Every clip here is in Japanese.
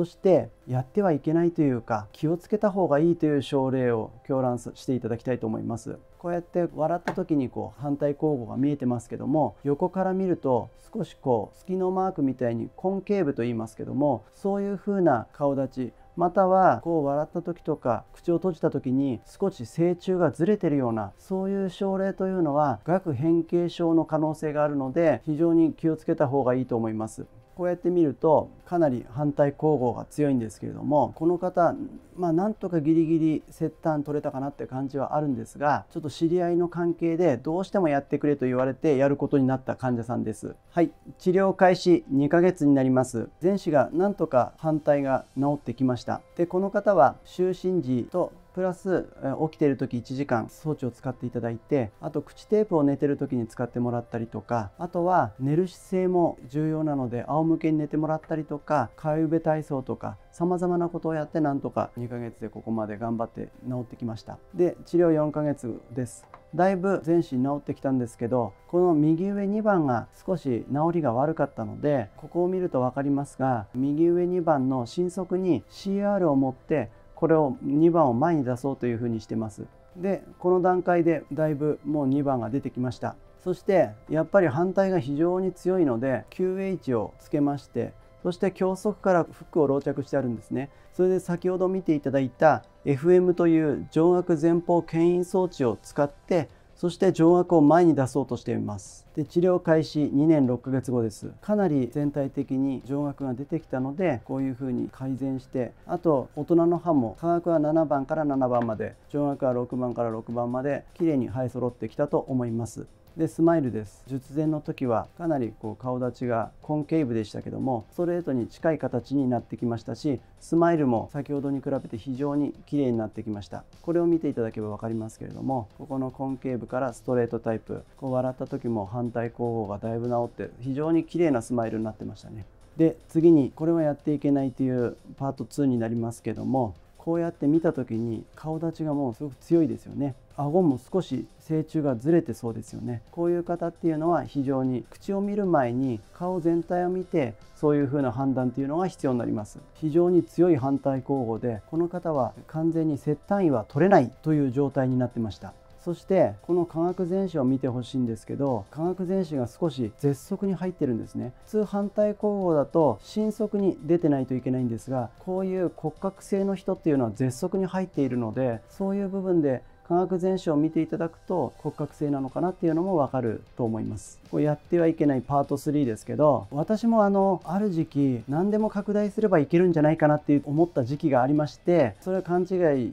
そしてやってはいけないというか気をつけた方がいいという症例を狂乱していただきたいと思いますこうやって笑った時にこう反対交互が見えてますけども横から見ると少しこう月のマークみたいに根茎部と言いますけどもそういう風な顔立ちまたはこう笑った時とか口を閉じた時に少し成虫がずれてるようなそういう症例というのは顎変形症の可能性があるので非常に気をつけた方がいいと思います。こうやって見るとかなり反対光合が強いんですけれどもこの方まあなんとかギリギリ切断取れたかなって感じはあるんですがちょっと知り合いの関係でどうしてもやってくれと言われてやることになった患者さんですはい治療開始2ヶ月になります前肢がなんとか反対が治ってきましたでこの方は就寝時とプラス起きている時1時間装置を使っていただいてあと口テープを寝てる時に使ってもらったりとかあとは寝る姿勢も重要なので仰向けに寝てもらったりとか替えべ体操とかさまざまなことをやってなんとか2ヶ月でここまで頑張って治ってきましたで治療4ヶ月ですだいぶ全身治ってきたんですけどこの右上2番が少し治りが悪かったのでここを見ると分かりますが右上2番の心速に CR を持ってこれを2番を前に出そうというふうにしてますでこの段階でだいぶもう2番が出てきましたそしてやっぱり反対が非常に強いので QH をつけましてそして教則からフックを漏着してあるんですねそれで先ほど見ていただいた FM という上顎前方牽引装置を使ってそして上顎を前に出そうとしていますで治療開始2年6ヶ月後ですかなり全体的に上顎が出てきたのでこういう風に改善してあと大人の歯も価格は7番から7番まで上顎は6番から6番まで綺麗に生え揃ってきたと思いますでスマイルです術前の時はかなりこう顔立ちが根ー部でしたけどもストレートに近い形になってきましたしスマイルも先ほどに比べて非常に綺麗になってきましたこれを見ていただければ分かりますけれどもここの根ー部からストレートタイプこう笑った時も反対後方がだいぶ治って非常に綺麗なスマイルになってましたねで次にこれはやっていけないというパート2になりますけどもこうやって見た時に顔立ちがもうすごく強いですよね顎も少し成虫がずれてそうですよねこういう方っていうのは非常に口を見る前に顔全体を見てそういう風な判断っていうのが必要になります非常に強い反対候補でこの方は完全に接単位は取れないという状態になってましたそしてこの化学全子を見てほしいんですけど化学全子が少し絶速に入ってるんですね普通反対光合だと新速に出てないといけないんですがこういう骨格性の人っていうのは絶速に入っているのでそういう部分で化学全書を見ていただくと骨格性なのかなっていうのもわかると思いますこれやってはいけないパート3ですけど私もあのある時期何でも拡大すればいけるんじゃないかなっていう思った時期がありましてそれは勘違い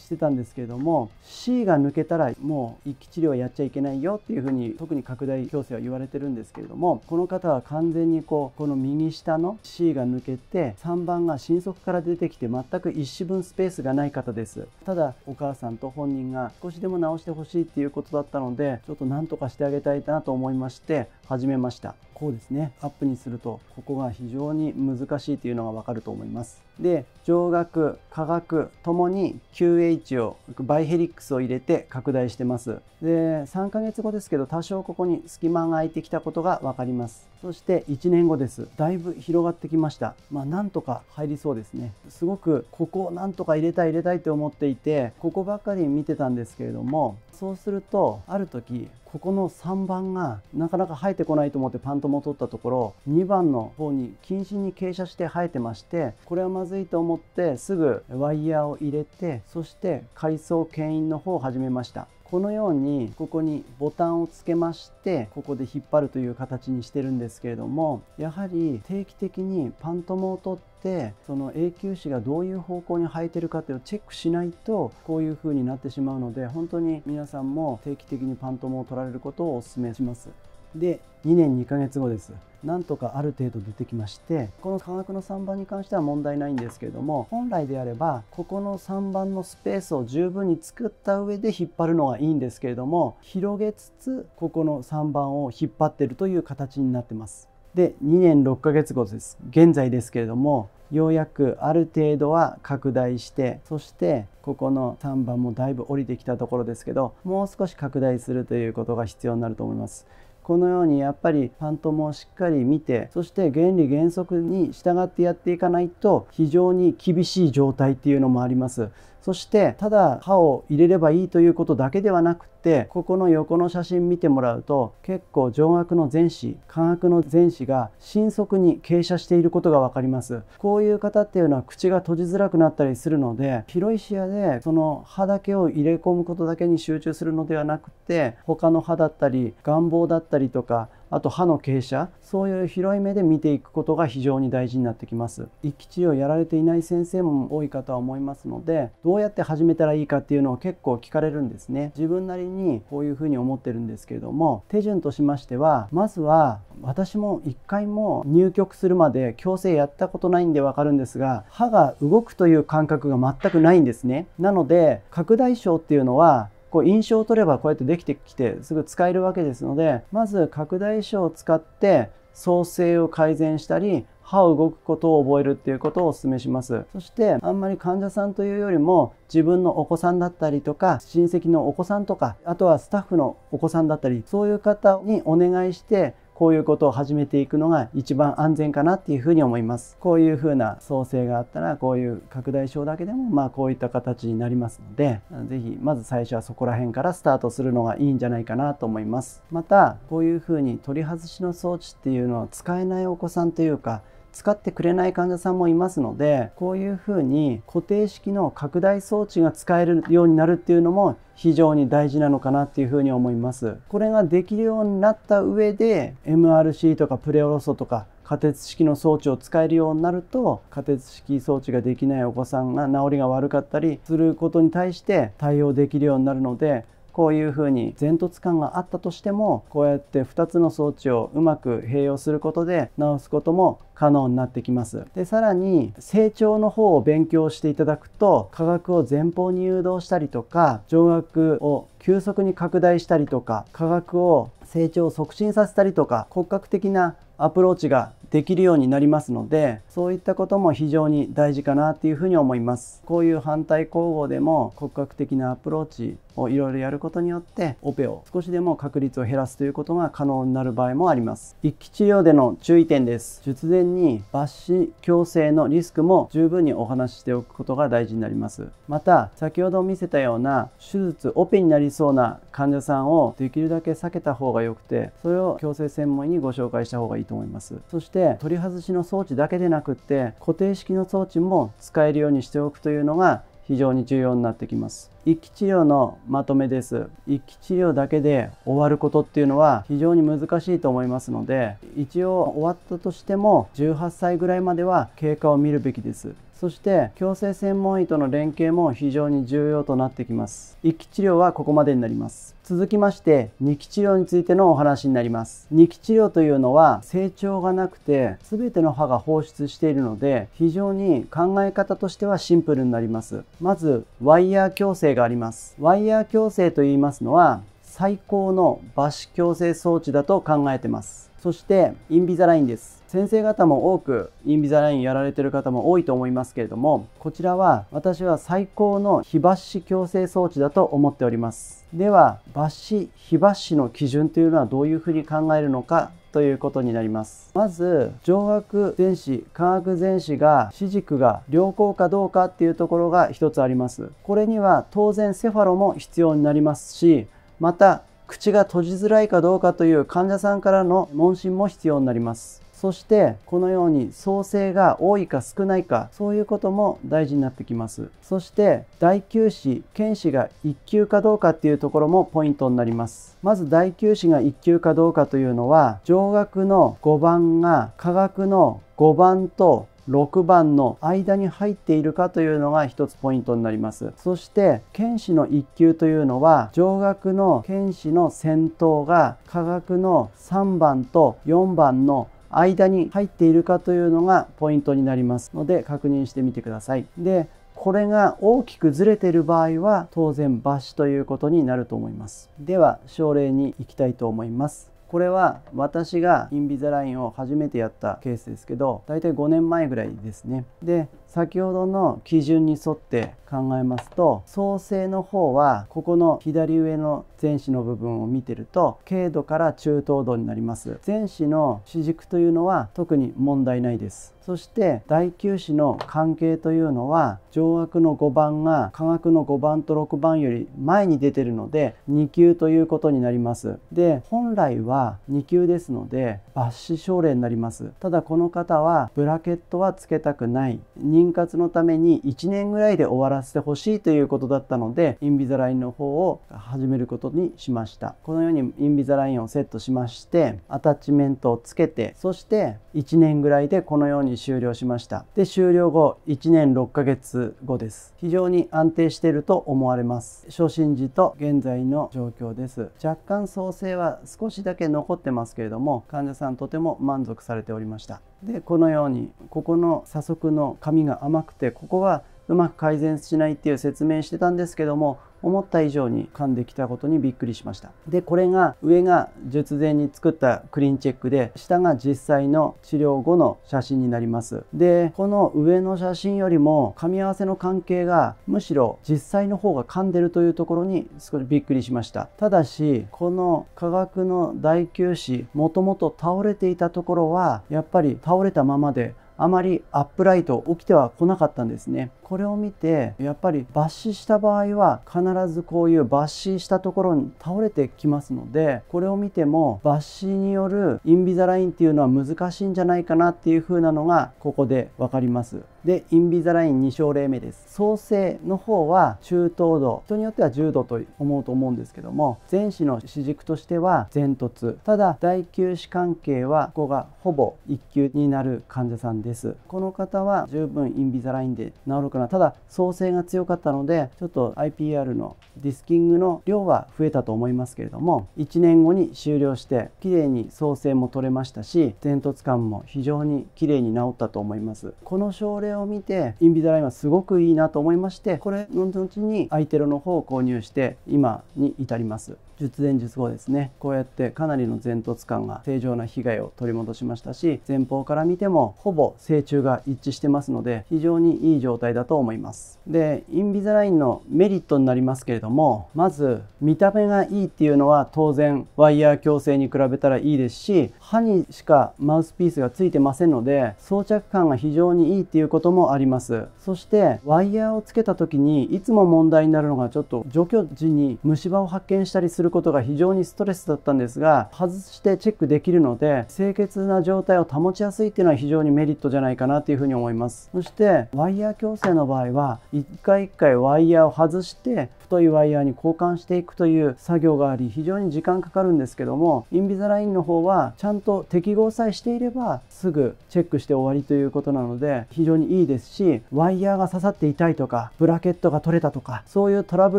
してたんですけれども C が抜けたらもう一気治療やっちゃいけないよっていうふうに特に拡大矯正は言われてるんですけれどもこの方は完全にこうこの右下の C が抜けて3番が新速から出てきて全く1子分スペースがない方ですただお母さんと本人が少ししでも直してほしいっていうことだったのでちょっと何とかしてあげたいなと思いまして始めましたこうですねアップにするとここが非常に難しいというのが分かると思いますで上顎下学ともに QH をバイヘリックスを入れて拡大してますで3ヶ月後ですけど多少ここに隙間が空いてきたことが分かりますそして1年後ですだいぶ広がってきましたまあなんとか入りそうですねすごくここをなんとか入れたい入れたいって思っていてここばっかり見てたんですけれどもそうするとある時ここの3番がなかなか生えてこないと思ってパントも取ったところ2番の方に近慎に傾斜して生えてましてこれはまずいと思ってすぐワイヤーを入れてそして階層牽引の方を始めましたこのようにここにボタンをつけましてここで引っ張るという形にしてるんですけれどもやはり定期的にパントモを取ってその永久歯がどういう方向に生えてるかっていうのをチェックしないとこういう風になってしまうので本当に皆さんも定期的にパントモを取られることをお勧めします。で2年2ヶ月後ですなんとかある程度出てきましてこの価格の3番に関しては問題ないんですけれども本来であればここの3番のスペースを十分に作った上で引っ張るのはいいんですけれども広げつつここの3番を引っ張ってるという形になってますで2年6ヶ月後です現在ですけれどもようやくある程度は拡大してそしてここの3番もだいぶ降りてきたところですけどもう少し拡大するということが必要になると思います。このようにやっぱりパントもしっかり見てそして原理原則に従ってやっていかないと非常に厳しい状態っていうのもありますそしてただ歯を入れればいいということだけではなくってここの横の写真見てもらうと結構上顎の前肢肝顎の前肢が迅速に傾斜していることが分かりますこういう方っていうのは口が閉じづらくなったりするので広い視野でその歯だけを入れ込むことだけに集中するのではなくて他の歯だったり願望だったりとかあと歯の傾斜そういう広い目で見ていくことが非常に大事になってきます一期治療やられていない先生も多いかとは思いますのでどうやって始めたらいいかっていうのを結構聞かれるんですね自分なりにこういうふうに思ってるんですけれども手順としましてはまずは私も1回も入局するまで矯正やったことないんでわかるんですが歯が動くという感覚が全くないんですねなので拡大症っていうのはこう印象を取ればこうやってできてきてすぐ使えるわけですのでまず拡大書を使って創生を改善したり歯を動くことを覚えるっていうことをお勧めしますそしてあんまり患者さんというよりも自分のお子さんだったりとか親戚のお子さんとかあとはスタッフのお子さんだったりそういう方にお願いしてこういうことを始めていくのが一番安全かなっていうふうに思います。こういうふうな創生があったら、こういう拡大症だけでも、まあこういった形になりますので、ぜひまず最初はそこら辺からスタートするのがいいんじゃないかなと思います。また、こういうふうに取り外しの装置っていうのは使えないお子さんというか、使ってくれない患者さんもいますのでこういうふうに固定式の拡大装置が使えるようになるっていうのも非常に大事なのかなっていうふに思います。これができるようになった上で MRC とかプレオロソとか仮鉄式の装置を使えるようになると仮鉄式装置ができないお子さんが治りが悪かったりすることに対して対応できるようになるのでこういうふうに前突感があったとしてもこうやって2つの装置をうまく併用することで治すことも可能になってきますでさらに成長の方を勉強していただくと科学を前方に誘導したりとか上顎を急速に拡大したりとか価格を成長を促進させたりとか骨格的なアプローチができるようになりますのでそういったことも非常に大事かなっていうふに思いますこういう反対工合でも骨格的なアプローチをいろいろやることによってオペを少しでも確率を減らすということが可能になる場合もあります一期治療での注意点です術前に抜歯矯正のリスクも十分にお話ししておくことが大事になりますまた先ほど見せたような手術オペになりそうな患者さんをできるだけ避けた方がよくてそれを矯正専門医にご紹介した方がいいと思いますそして取り外しの装置だけでなくって固定式の装置も使えるようにしておくというのが非常に重要になってきます一期治療のまとめです一期治療だけで終わることっていうのは非常に難しいと思いますので一応終わったとしても18歳ぐらいまでは経過を見るべきですそして矯正専門医との連携も非常に重要となってきます1期治療はここまでになります続きまして2期治療についてのお話になります2期治療というのは成長がなくて全ての歯が放出しているので非常に考え方としてはシンプルになりますまずワイヤー矯正がありますワイヤー矯正と言いますのは最高の抜歯矯正装置だと考えてますそしてインビザラインです先生方も多くインビザラインやられてる方も多いと思いますけれどもこちらは私は最高の非抜歯矯正装置だと思っておりますでは抜歯非抜歯の基準というのはどういうふうに考えるのかということになりますまず上顎前歯下顎前歯が歯軸が良好かどうかっていうところが一つありますこれには当然セファロも必要になりますしまた口が閉じづらいかどうかという患者さんからの問診も必要になりますそしてこのように創生が多いか少ないかそういうことも大事になってきますそして第9子剣士が1級かどうかっていうところもポイントになりますまず第9子が1級かどうかというのは上学の5番が科学の5番と6番の間に入っているかというのが一つポイントになりますそして剣士の1級というのは上学の剣士の先頭が科学の3番と4番の間に入っているかというのがポイントになりますので確認してみてください。でこれが大きくずれている場合は当然抜歯ということになると思います。では症例に行きたいと思います。これは私がインビザラインを初めてやったケースですけど大体5年前ぐらいですねで先ほどの基準に沿って考えますと創生の方はここの左上の前肢の部分を見てると軽度から中等度になります前肢の主軸というのは特に問題ないですそして第9子の関係というのは上顎の5番が下学の5番と6番より前に出てるので2級ということになりますで本来は2級ですので抜歯症例になりますただこの方はブラケットはつけたくない2妊活のために1年ぐらいで終わらせてほしいということだったのでインビザラインの方を始めることにしましたこのようにインビザラインをセットしましてアタッチメントをつけてそして1年ぐらいでこのように終了しましたで終了後1年6ヶ月後です非常に安定していると思われます初心時と現在の状況です若干創生は少しだけ残ってますけれども患者さんとても満足されておりましたでこのようにここの左側の紙が甘くてここはうまく改善しないっていう説明してたんですけども思った以上に噛んできたことにびっくりしましたでこれが上が術前に作ったクリーンチェックで下が実際の治療後の写真になりますでこの上の写真よりも噛み合わせの関係がむしろ実際の方が噛んでるというところに少しびっくりしましたただしこの科学の第9子もともと倒れていたところはやっぱり倒れたままであまりアップライト起きては来なかったんですねこれを見てやっぱり抜歯した場合は必ずこういう抜歯したところに倒れてきますのでこれを見ても抜歯によるインビザラインっていうのは難しいんじゃないかなっていう風なのがここで分かりますでインビザライン2症例目です創生の方は中等度人によっては重度と思うと思うんですけども前肢の主軸としては前凸ただ第9歯関係はここがほぼ1級になる患者さんですこの方は十分インビザラインで治るかなただ創生が強かったのでちょっと IPR のディスキングの量は増えたと思いますけれども1年後に終了してきれいに創生も取れましたし煙突感も非常にきれいに治ったと思いますこの症例を見てインビザラインはすごくいいなと思いましてこれの後にアイテロの方を購入して今に至ります術前術後ですねこうやってかなりの前突感が正常な被害を取り戻しましたし前方から見てもほぼ成虫が一致してますので非常にいい状態だと思います。で、インビザラインのメリットになりますけれども、まず見た目がいいっていうのは当然ワイヤー矯正に比べたらいいですし、歯にしかマウスピースがついてませんので、装着感が非常にいいっていうこともあります。そしてワイヤーをつけた時にいつも問題になるのがちょっと除去時に虫歯を発見したりすることが非常にストレスだったんですが、外してチェックできるので、清潔な状態を保ちやすいっていうのは非常にメリットじゃないかなというふうに思います。そしてワイヤー矯正の場合は一回一回ワイヤーを外して太いワイヤーに交換していくという作業があり非常に時間かかるんですけどもインビザラインの方はちゃんと適合さえしていればすぐチェックして終わりということなので非常にいいですしワイヤーが刺さっていたいとかブラケットが取れたとかそういうトラブ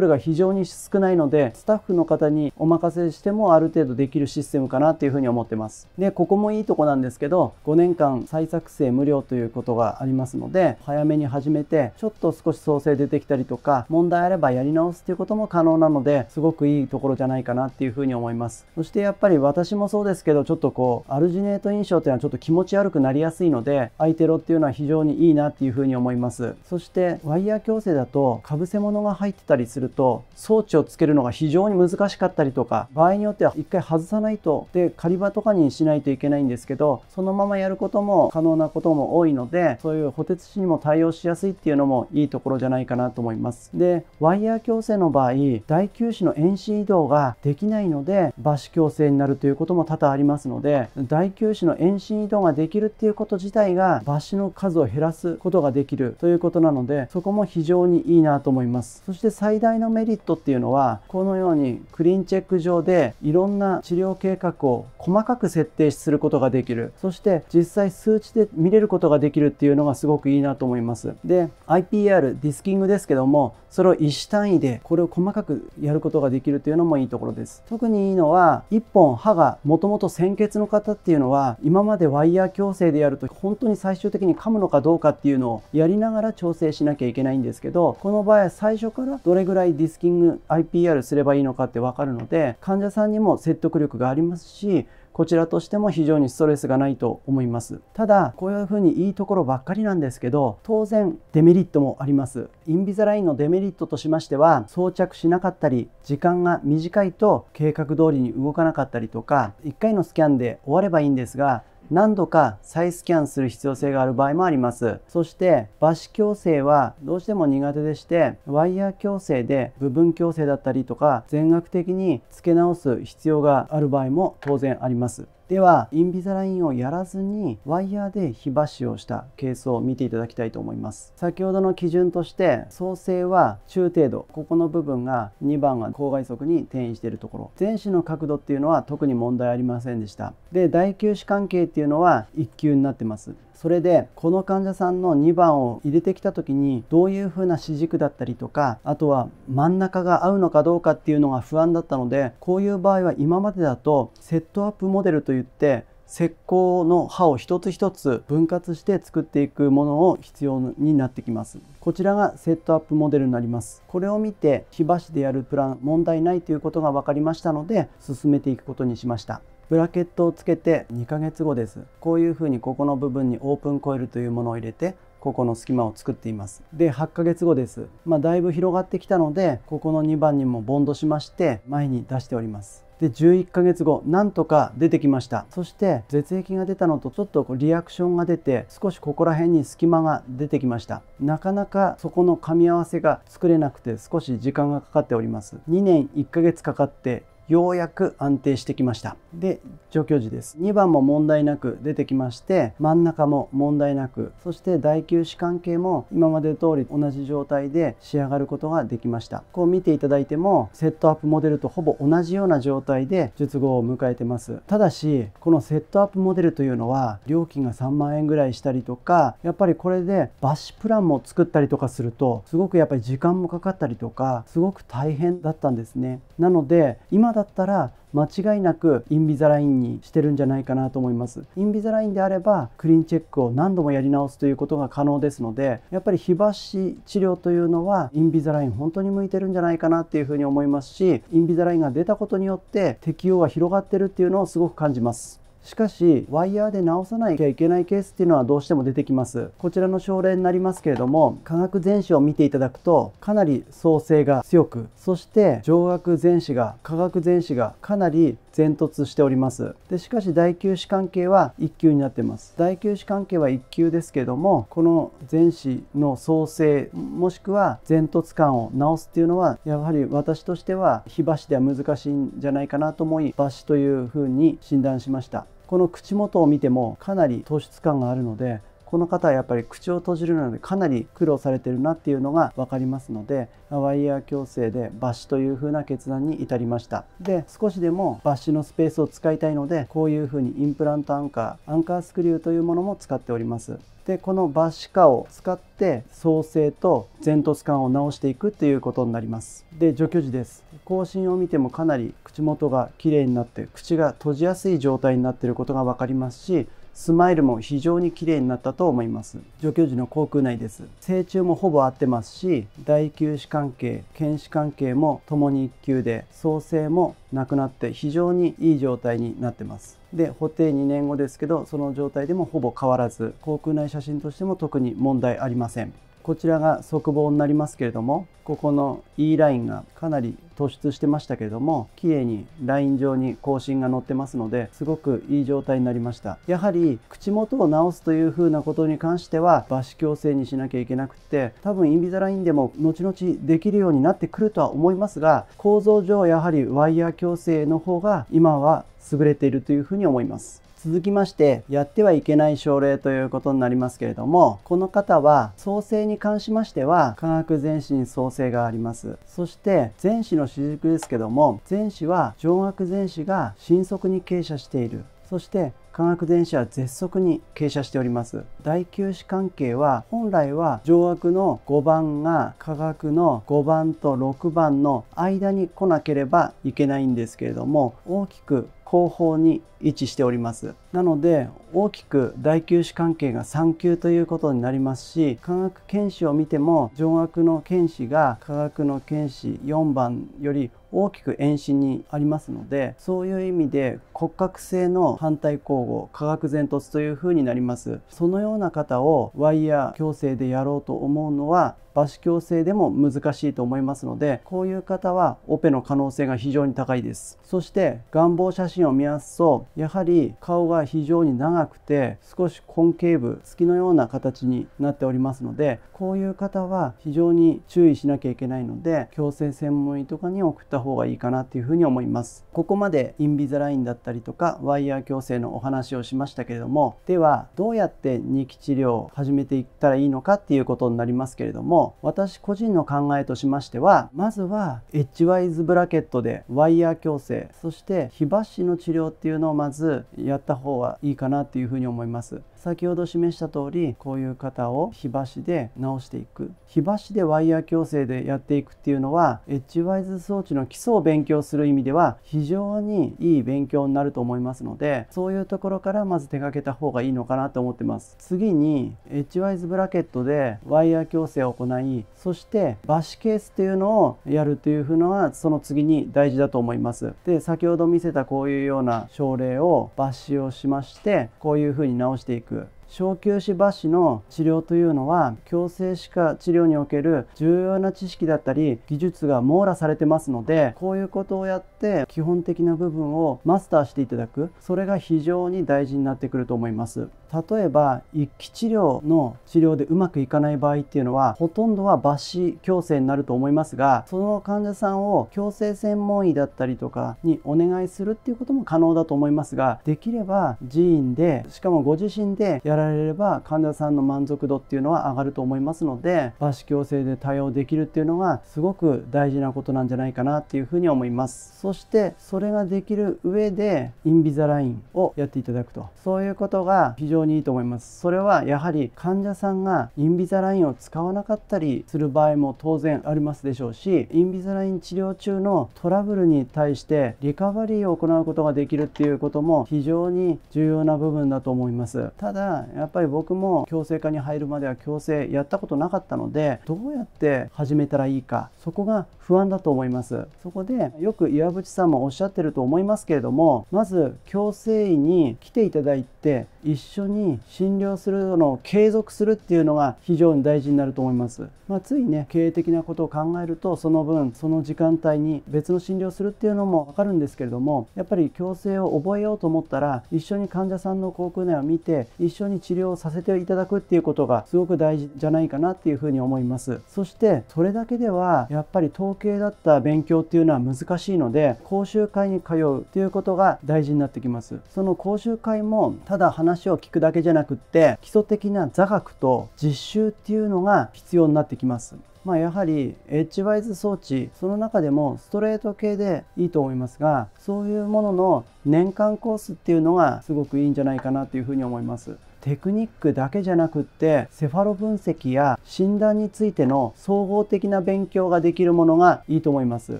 ルが非常に少ないのでスタッフの方にお任せしてもある程度できるシステムかなっていうふうに思ってますでここもいいとこなんですけど5年間再作成無料ということがありますので早めに始めてちょっと少し創生出てきたりとか問題あればやり直すすっていうことも可能なのですごくいいところじゃないかなっていうふうに思いますそしてやっぱり私もそうですけどちょっとこうアルジネート印象っていうのはちょっと気持ち悪くなりやすいのでアイテロっていうのは非常にいいなっていうふうに思いますそしてワイヤー矯正だとかぶせ物が入ってたりすると装置をつけるのが非常に難しかったりとか場合によっては一回外さないとで狩り場とかにしないといけないんですけどそのままやることも可能なことも多いのでそういう補鉄紙にも対応しやすいっていうのもいいところじゃないかなと思いますでワイヤー矯生の場合第9子の遠視移動ができないので母歯矯正になるということも多々ありますので第9種の遠心移動ができるっていうこと自体が抜歯の数を減らすことができるということなのでそこも非常にいいなと思いますそして最大のメリットっていうのはこのようにクリーンチェック上でいろんな治療計画を細かく設定することができるそして実際数値で見れることができるっていうのがすごくいいなと思いますで IPR ディスキングですけどもそれを医師単位でこれを細かくやることができるというのもいいところです特にいいのは1本刃がもともと鮮血の方っていうのは今までワイヤー矯正でやると本当に最終的に噛むのかどうかっていうのをやりながら調整しなきゃいけないんですけどこの場合最初からどれぐらいディスキング IPR すればいいのかって分かるので患者さんにも説得力がありますしこちらとしても非常にストレスがないと思いますただこういうふうにいいところばっかりなんですけど当然デメリットもありますインビザラインのデメリットとしましては装着しなかったり時間が短いと計画通りに動かなかったりとか1回のスキャンで終わればいいんですが何度か再スキャンする必要性がある場合もありますそして抜歯矯正はどうしても苦手でしてワイヤー矯正で部分矯正だったりとか全額的に付け直す必要がある場合も当然ありますではインビザラインをやらずにワイヤーで火箸をしたケースを見ていただきたいと思います先ほどの基準として創生は中程度ここの部分が2番が高外側に転移しているところ前肢の角度っていうのは特に問題ありませんでしたで第9視関係っていうのは1級になってますそれでこの患者さんの2番を入れてきた時にどういう風な主軸だったりとかあとは真ん中が合うのかどうかっていうのが不安だったのでこういう場合は今までだとセットアップモデルといって石膏の刃を一つ一つ分割して作っていくものを必要になってきますこちらがセットアップモデルになりますこれを見て火箸でやるプラン問題ないということが分かりましたので進めていくことにしましたブラケットをつけて2ヶ月後ですこういうふうにここの部分にオープンコイルというものを入れてここの隙間を作っていますで8ヶ月後です、まあ、だいぶ広がってきたのでここの2番にもボンドしまして前に出しておりますで11ヶ月後なんとか出てきましたそして絶液が出たのとちょっとリアクションが出て少しここら辺に隙間が出てきましたなかなかそこの噛み合わせが作れなくて少し時間がかかっております2年1ヶ月かかってようやく安定してきました。で、除去時です。2番も問題なく出てきまして、真ん中も問題なく、そして第9四関係も今まで通り同じ状態で仕上がることができました。こう見ていただいても、セットアップモデルとほぼ同じような状態で術後を迎えてます。ただし、このセットアップモデルというのは、料金が3万円ぐらいしたりとか、やっぱりこれでバッシュプランも作ったりとかすると、すごくやっぱり時間もかかったりとか、すごく大変だったんですね。なので、今だだったら間違いなくインビザラインにしてるんじゃないかなと思いますインビザラインであればクリーンチェックを何度もやり直すということが可能ですのでやっぱり非抜歯治療というのはインビザライン本当に向いてるんじゃないかなっていうふうに思いますしインビザラインが出たことによって適用が広がってるっていうのをすごく感じますしかしワイヤーで直さなきゃいけないケースっていうのはどうしても出てきますこちらの症例になりますけれども化学全子を見ていただくとかなり創性が強くそして上顎全子が化学全子がかなり前突しておりますでしかし第9子関係は1級になってます第9子関係は1級ですけどもこの全子の創生もしくは前突感を直すっていうのはやはり私としては火箸では難しいんじゃないかなと思い抜歯というふうに診断しましたこの口元を見てもかなり糖質感があるのでこの方はやっぱり口を閉じるのでかなり苦労されてるなっていうのが分かりますのでワイヤー矯正で抜歯という風な決断に至りましたで少しでも抜歯のスペースを使いたいのでこういう風にインプラントアンカーアンカースクリューというものも使っておりますでこの抜歯下を使って創生と前凸管を直していくっていうことになりますで除去時です更新を見てもかなり口元が綺麗になって口が閉じやすい状態になっていることが分かりますしスマイルも非常に綺麗になったと思います除去時の航空内です成虫もほぼ合ってますし第9歯関係犬歯関係もともに1級で創生もなくなって非常にいい状態になってますで補定2年後ですけどその状態でもほぼ変わらず航空内写真としても特に問題ありませんこちらが側棒になりますけれどもここの E ラインがかなり突出してましたけれども綺麗にライン上に更新が載ってますのですごくいい状態になりましたやはり口元を直すというふうなことに関しては抜歯矯正にしなきゃいけなくって多分インビザラインでも後々できるようになってくるとは思いますが構造上やはりワイヤー矯正の方が今は優れているというふうに思います続きましてやってはいけない症例ということになりますけれどもこの方は創生に関しましては化学全に創生がありますそして全子の主軸ですけども全肢は上顎全肢が迅速に傾斜しているそして化学電子は絶速に傾斜しております第9子関係は本来は上顎の5番が化学の5番と6番の間に来なければいけないんですけれども大きく後方に位置しております。なので大きく大級種関係が3級ということになりますし科学剣士を見ても上悪の剣士が科学の剣士4番より大きく遠心にありますのでそういう意味で骨格性の反対交互科学前突という風になりますそのような方をワイヤー矯正でやろうと思うのは馬歯矯正でも難しいと思いますのでこういう方はオペの可能性が非常に高いですそして願望写真を見やすそうやはり顔が非常に長くて少し根茎部月のような形になっておりますのでこういう方は非常に注意しなきゃいけないので矯正専門医とかに送った方がいいかなというふに思いますここまでインビザラインだったりとかワイヤー矯正のお話をしましたけれどもではどうやって2期治療を始めていったらいいのかっていうことになりますけれども私個人の考えとしましてはまずはエッジワイズブラケットでワイヤー矯正そして火箸の治療っていうのをまずやった方方はいいかなというふうに思います。先ほど示した通りこういう型を火箸で直していく火箸でワイヤー矯正でやっていくっていうのはエッジワイズ装置の基礎を勉強する意味では非常にいい勉強になると思いますのでそういうところからまず手掛けた方がいいのかなと思ってます次にエッジワイズブラケットでワイヤー矯正を行いそしてバシケースっていうのをやるというふうのはその次に大事だと思いますで先ほど見せたこういうような症例を抜歯をしましてこういうふうに直していく小休止抜歯の治療というのは矯正歯科治療における重要な知識だったり技術が網羅されてますのでこういうことをやって基本的な部分をマスターしていただくそれが非常に大事になってくると思います例えば一期治療の治療でうまくいかない場合っていうのはほとんどは抜歯矯正になると思いますがその患者さんを矯正専門医だったりとかにお願いするっていうことも可能だと思いますができれば寺院でしかもご自身でやらられれば患者さんの満足度っていうのは上がると思いますので抜歯矯正で対応できるっていうのがすごく大事なことなんじゃないかなっていうふうに思いますそしてそれができる上でインビザラインをやっていただくとそういうことが非常にいいと思いますそれはやはり患者さんがインビザラインを使わなかったりする場合も当然ありますでしょうしインビザライン治療中のトラブルに対してリカバリーを行うことができるっていうことも非常に重要な部分だと思いますただやっぱり僕も強制化に入るまでは強制やったことなかったのでどうやって始めたらいいかそこが不安だと思いますそこでよく岩渕さんもおっしゃってると思いますけれどもまず強制医に来ていただいて一緒に診療するのを継続するっていうのが非常に大事になると思います、まあ、ついね経営的なことを考えるとその分その時間帯に別の診療するっていうのも分かるんですけれどもやっぱり強制を覚えようと思ったら一緒に患者さんの口腔内を見て一緒に治療をさせていただくっていうことがすごく大事じゃないかなっていうふうに思いますそしてそれだけではやっぱり統計だった勉強っていうのは難しいので講習会に通うっていうことが大事になってきますその講習会もただ話を聞くだけじゃなくって基礎的な座学と実習っていうのが必要になってきますまあ、やはりエッジワイズ装置その中でもストレート系でいいと思いますがそういうものの年間コースっていうのがすごくいいんじゃないかなというふうに思います。テクニックだけじゃなくってセファロ分析や診断についての総合的な勉強ができるものがいいと思います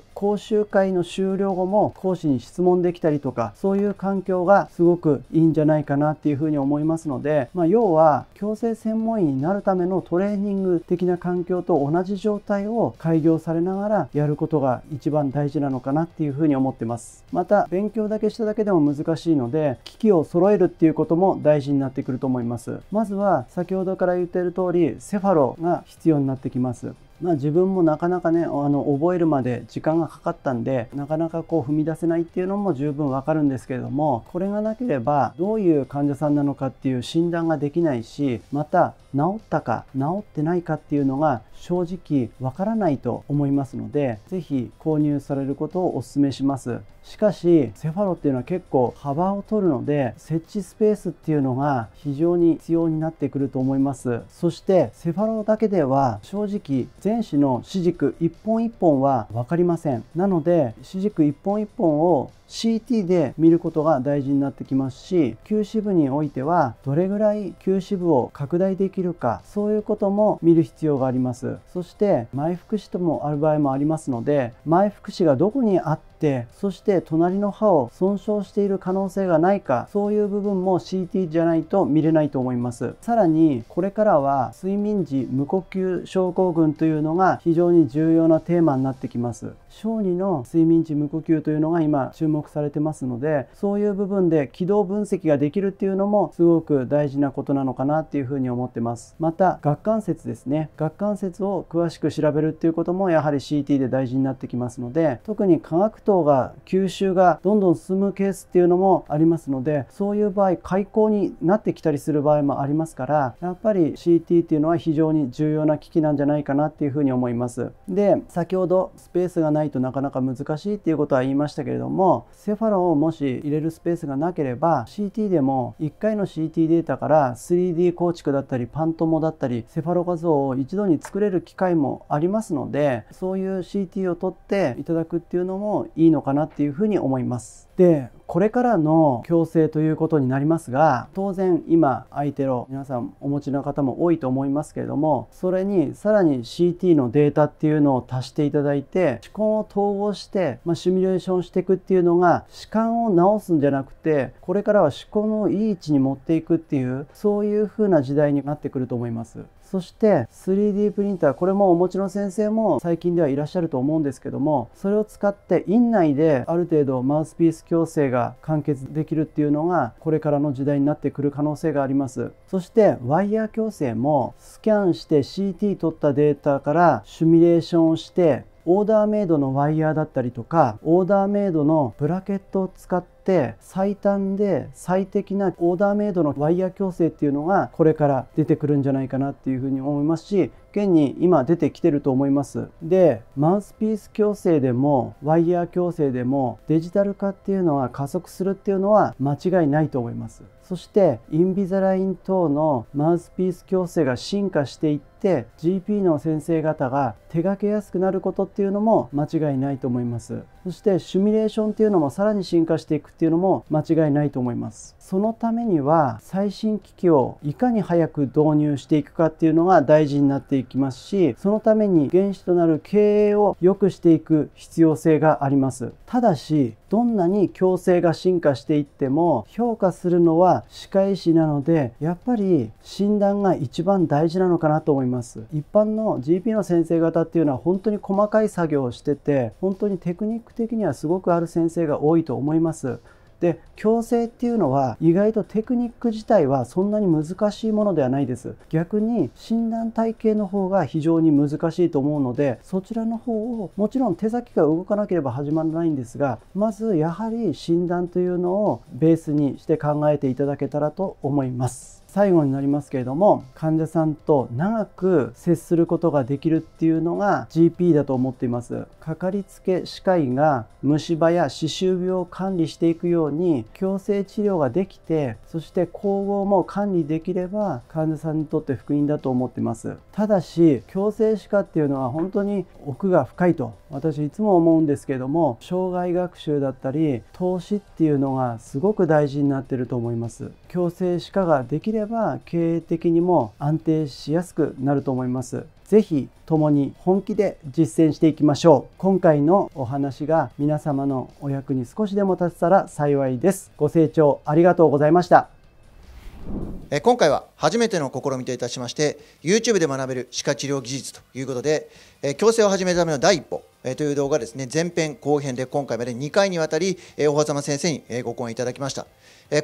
講習会の終了後も講師に質問できたりとかそういう環境がすごくいいんじゃないかなっていうふうに思いますので、まあ、要は矯正専門医になるためのトレーニング的な環境と同じ状態を開業されながらやることが一番大事なのかなっていうふうに思ってますまた勉強だけしただけでも難しいので機器を揃えるっていうことも大事になってくると思います。まずは先ほどから言っている通りセファロが必要になってきます。まあ、自分もなかなかねあの覚えるまで時間がかかったんでなかなかこう踏み出せないっていうのも十分わかるんですけれどもこれがなければどういう患者さんなのかっていう診断ができないしまた治ったか治ってないかっていうのが正直わからないと思いますので是非購入されることをお勧めしますしかしセファロっていうのは結構幅を取るので設置スペースっていうのが非常に必要になってくると思いますそしてセファロだけでは正直全種の四軸一本一本は分かりませんなので四軸一本一本を CT で見ることが大事になってきますし球支部においてはどれぐらい球支部を拡大できるかそういうことも見る必要がありますそして埋伏死ともある場合もありますので埋伏死がどこにあっってそして隣の歯を損傷している可能性がないかそういう部分も CT じゃないと見れないと思いますさらにこれからは睡眠時無呼吸症候群というのが非常に重要なテーマになってきます小児の睡眠時無呼吸というのが今注目されてますのでそういう部分で軌道分析ができるっていうのもすごく大事なことなのかなっていうふうに思ってますまた顎関節ですね顎関節を詳しく調べるっていうこともやはり CT で大事になってきますので特に化学糖が吸収がどんどん進むケースっていうのもありますのでそういう場合開口になってきたりする場合もありますからやっぱり CT っていうのは非常に重要な機器なんじゃないかなっていうふうに思いますで先ほどスペースがないとなかなか難しいっていうことは言いましたけれどもセファロをもし入れるスペースがなければ CT でも1回の CT データから 3D 構築だったりパントモだったりセファロ画像を一度に作れる機会もありますのでそういう CT を取っていただくっていうのもいいのかなっていうふうに思います。でこれからの強制ということになりますが当然今アイテロ皆さんお持ちの方も多いと思いますけれどもそれにさらに CT のデータっていうのを足していただいて歯根を統合して、まあ、シミュレーションしていくっていうのが歯間を直すんじゃなくてこれからは歯根をいい位置に持っていくっていうそういう風な時代になってくると思います。そして 3D プリンターこれもお持ちの先生も最近ではいらっしゃると思うんですけどもそれを使って院内である程度マウスピース矯正がが完結できるっていうのがこれからの時代になってくる可能性がありますそしてワイヤー矯正もスキャンして CT 取ったデータからシミュレーションをしてオーダーメイドのワイヤーだったりとかオーダーメイドのブラケットを使ってって最短で最適なオーダーメイドのワイヤー矯正っていうのがこれから出てくるんじゃないかなっていうふうに思いますし現に今出てきてると思いますでマウスピース矯正でもワイヤー矯正でもデジタル化っていうのは加速するっていうのは間違いないと思いますそしてインビザライン等のマウスピース矯正が進化していって GP の先生方が手がけやすくなることっていうのも間違いないと思いますそしてシミュレーションっていうのもさらに進化していくっていうのも間違いないと思いますそのためには最新機器をいかに早く導入していくかっていうのが大事になっていきますしそのために原資となる経営を良くしていく必要性がありますただしどんなに矯正が進化していっても評価するのは歯科医師なのでやっぱり診断が一番大事なのかなと思います一般の GP の先生方っていうのは本当に細かい作業をしてて本当にテクニック的にはすごくある先生が多いと思いますで矯正っていうのは意外とテクニック自体はそんなに難しいものではないです逆に診断体系の方が非常に難しいと思うのでそちらの方をもちろん手先が動かなければ始まらないんですがまずやはり診断というのをベースにして考えていただけたらと思います最後になりますけれども患者さんと長く接することができるっていうのが GP だと思っていますかかりつけ歯科医が虫歯や歯周病を管理していくように矯正治療ができてそして光合も管理できれば患者さんにとって福音だと思ってますただし矯正歯科っていうのは本当に奥が深いと私いつも思うんですけども障害学習だったり投資っていうのがすごく大事になってると思います強制歯科ができれば経営的にも安定しやすくなると思います。ぜひ共に本気で実践していきましょう。今回のお話が皆様のお役に少しでも立てたら幸いです。ご清聴ありがとうございました。今回は初めての試みといたしまして YouTube で学べる歯科治療技術ということで矯正を始めるための第一歩という動画ですね前編後編で今回まで2回にわたり大場様先生にご講演いただきました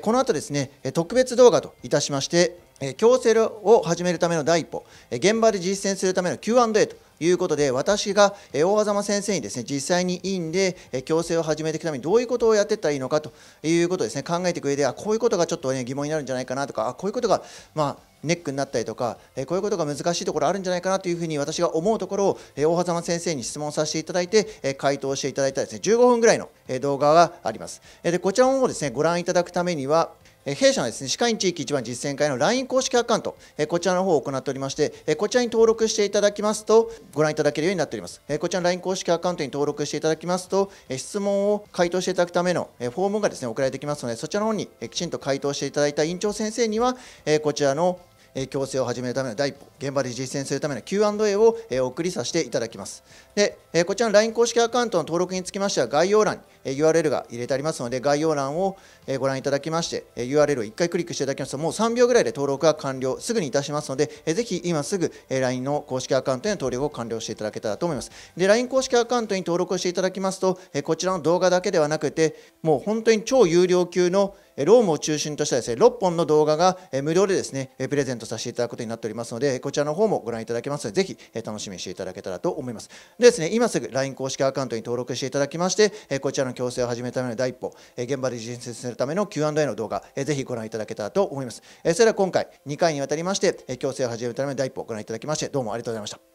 この後ですね特別動画といたしまして強制を始めるための第一歩現場で実践するための Q&A ということで私が大狭間先生にですね実際に委員で矯正を始めていくためにどういうことをやっていったらいいのかということをですね考えていく上であこういうことがちょっと、ね、疑問になるんじゃないかなとかあこういうことがまあネックになったりとか、えこういうことが難しいところあるんじゃないかなというふうに私が思うところを、え大狭間先生に質問させていただいて、え回答していただいたですね15分ぐらいの、え動画があります、えでこちらもですねご覧いただくためには弊社のですね、歯科医地域一番実践会の LINE 公式アカウント、こちらの方を行っておりまして、こちらに登録していただきますと、ご覧いただけるようになっております。こちらの LINE 公式アカウントに登録していただきますと、質問を回答していただくためのフォームがですね、送られてきますので、そちらの方にきちんと回答していただいた院長先生には、こちらの矯正を始めるための第一歩現場で実践するための Q&A をお送りさせていただきますでこちらの LINE 公式アカウントの登録につきましては概要欄に URL が入れてありますので概要欄をえご覧いただきまして、え URL を1回クリックしていただきますともう3秒ぐらいで登録が完了すぐにいたしますので、えぜひ今すぐ、え LINE の公式アカウントへの登録を完了していただけたらと思いますで LINE 公式アカウントに登録をしていただきますと、えこちらの動画だけではなくてもう本当に超有料級のロームを中心としたですね、6本の動画が無料でですね、プレゼントさせていただくことになっておりますので、こちらの方もご覧いただけますので、ぜひ楽しみにしていただけたらと思います。でですね、今すぐ LINE 公式アカウントに登録していただきまして、こちらの強制を始めるための第一歩、現場で実践するるための Q&A の動画、えぜひご覧いただけたらと思います。えそれでは今回2回にわたりまして、えー、強制を始めるための第一歩をご覧いただきまして、どうもありがとうございました。